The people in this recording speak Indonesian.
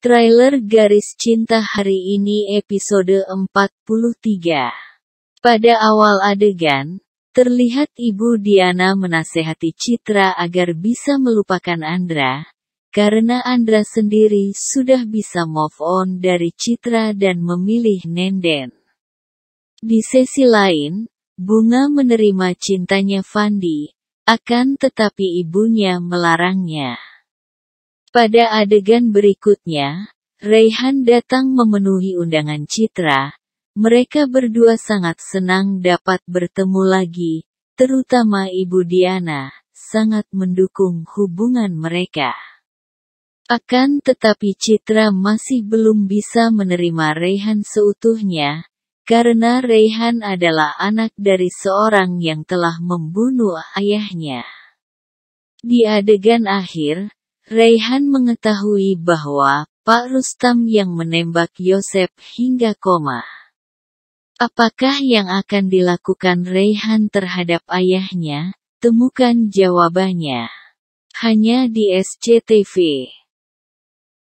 Trailer Garis Cinta hari ini episode 43. Pada awal adegan, terlihat Ibu Diana menasehati Citra agar bisa melupakan Andra, karena Andra sendiri sudah bisa move on dari Citra dan memilih Nenden. Di sesi lain, Bunga menerima cintanya Fandi, akan tetapi ibunya melarangnya. Pada adegan berikutnya, Rehan datang memenuhi undangan Citra. Mereka berdua sangat senang dapat bertemu lagi, terutama Ibu Diana, sangat mendukung hubungan mereka. Akan tetapi Citra masih belum bisa menerima Rehan seutuhnya, karena Rehan adalah anak dari seorang yang telah membunuh ayahnya. Di adegan akhir, Raihan mengetahui bahwa Pak Rustam yang menembak Yosep hingga koma. Apakah yang akan dilakukan Raihan terhadap ayahnya? Temukan jawabannya hanya di SCTV.